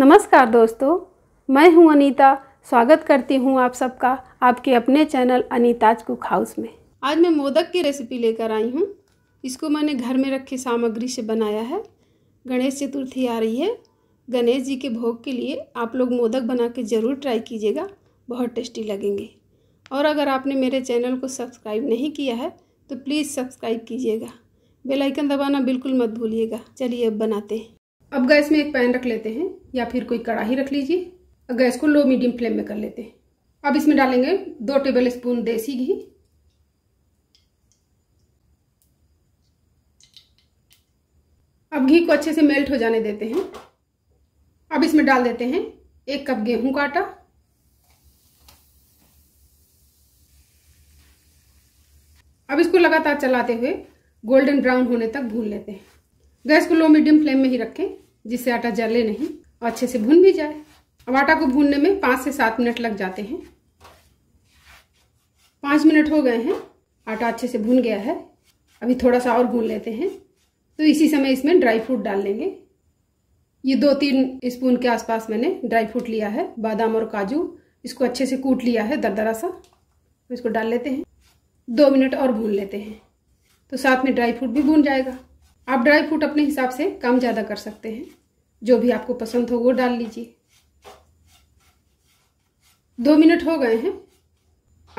नमस्कार दोस्तों मैं हूं अनीता स्वागत करती हूं आप सबका आपके अपने चैनल अनीताज कुक हाउस में आज मैं मोदक की रेसिपी लेकर आई हूं इसको मैंने घर में रखी सामग्री से बनाया है गणेश चतुर्थी आ रही है गणेश जी के भोग के लिए आप लोग मोदक बना के ज़रूर ट्राई कीजिएगा बहुत टेस्टी लगेंगे और अगर आपने मेरे चैनल को सब्सक्राइब नहीं किया है तो प्लीज़ सब्सक्राइब कीजिएगा बेलाइकन दबाना बिल्कुल मत भूलिएगा चलिए अब बनाते हैं अब गैस में एक पैन रख लेते हैं या फिर कोई कड़ाही रख लीजिए गैस को लो मीडियम फ्लेम में कर लेते हैं अब इसमें डालेंगे दो टेबल स्पून देसी घी अब घी को अच्छे से मेल्ट हो जाने देते हैं अब इसमें डाल देते हैं एक कप गेहूं का आटा अब इसको लगातार चलाते हुए गोल्डन ब्राउन होने तक भून लेते हैं गैस को लो मीडियम फ्लेम में ही रखें जिससे आटा जले नहीं अच्छे से भून भी जाए अब आटा को भूनने में पाँच से सात मिनट लग जाते हैं पाँच मिनट हो गए हैं आटा अच्छे से भून गया है अभी थोड़ा सा और भून लेते हैं तो इसी समय इसमें ड्राई फ्रूट डाल लेंगे ये दो तीन स्पून के आसपास मैंने ड्राई फ्रूट लिया है बादाम और काजू इसको अच्छे से कूट लिया है दरदरा सा तो इसको डाल लेते हैं दो मिनट और भून लेते हैं तो साथ में ड्राई फ्रूट भी भून जाएगा आप ड्राई फ्रूट अपने हिसाब से कम ज़्यादा कर सकते हैं जो भी आपको पसंद हो वो डाल लीजिए दो मिनट हो गए हैं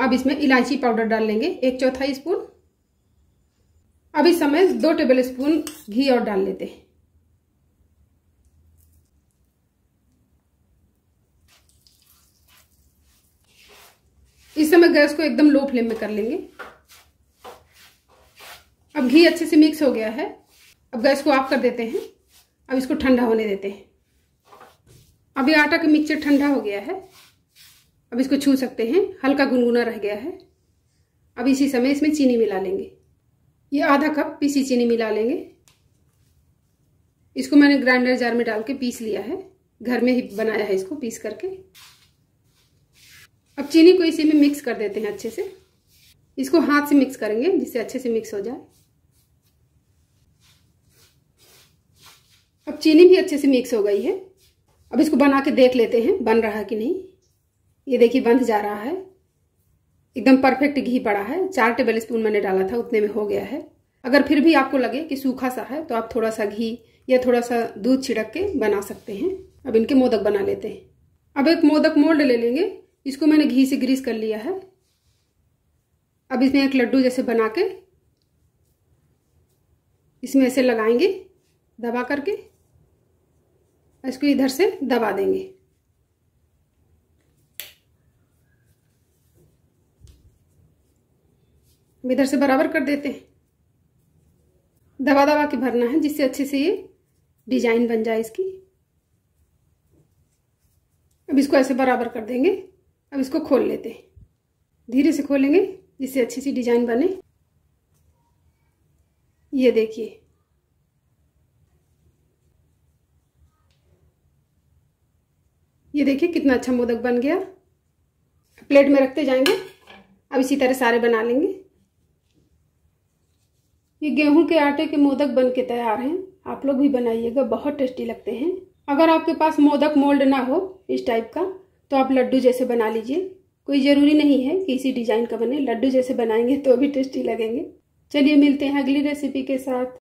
अब इसमें इलायची पाउडर डाल लेंगे एक चौथाई स्पून अब इस समय दो टेबल स्पून घी और डाल लेते हैं इस समय गैस को एकदम लो फ्लेम में कर लेंगे अब घी अच्छे से मिक्स हो गया है अब गैस को ऑफ कर देते हैं अब इसको ठंडा होने देते हैं अभी आटा का मिक्सचर ठंडा हो गया है अब इसको छू सकते हैं हल्का गुनगुना रह गया है अब इसी समय इसमें चीनी मिला लेंगे ये आधा कप पीसी चीनी मिला लेंगे इसको मैंने ग्राइंडर जार में डाल के पीस लिया है घर में ही बनाया है इसको पीस करके अब चीनी को इसी में मिक्स कर देते हैं अच्छे से इसको हाथ से मिक्स करेंगे जिससे अच्छे से मिक्स हो जाए अब चीनी भी अच्छे से मिक्स हो गई है अब इसको बना के देख लेते हैं बन रहा है कि नहीं ये देखिए बंध जा रहा है एकदम परफेक्ट घी पड़ा है चार टेबल स्पून मैंने डाला था उतने में हो गया है अगर फिर भी आपको लगे कि सूखा सा है तो आप थोड़ा सा घी या थोड़ा सा दूध छिड़क के बना सकते हैं अब इनके मोदक बना लेते हैं अब एक मोदक मोल्ड ले लेंगे इसको मैंने घी से ग्रीस कर लिया है अब इसमें एक लड्डू जैसे बना के इसमें ऐसे लगाएंगे दबा करके इसको इधर से दबा देंगे इधर से बराबर कर देते हैं दबा दबा के भरना है जिससे अच्छे से ये डिजाइन बन जाए इसकी अब इसको ऐसे बराबर कर देंगे अब इसको खोल लेते हैं धीरे से खोलेंगे जिससे अच्छी सी डिजाइन बने ये देखिए ये देखिए कितना अच्छा मोदक बन गया प्लेट में रखते जाएंगे अब इसी तरह सारे बना लेंगे ये गेहूं के आटे के मोदक बन के तैयार हैं आप लोग भी बनाइएगा बहुत टेस्टी लगते हैं अगर आपके पास मोदक मोल्ड ना हो इस टाइप का तो आप लड्डू जैसे बना लीजिए कोई ज़रूरी नहीं है कि इसी डिज़ाइन का बने लड्डू जैसे बनाएंगे तो भी टेस्टी लगेंगे चलिए मिलते हैं अगली रेसिपी के साथ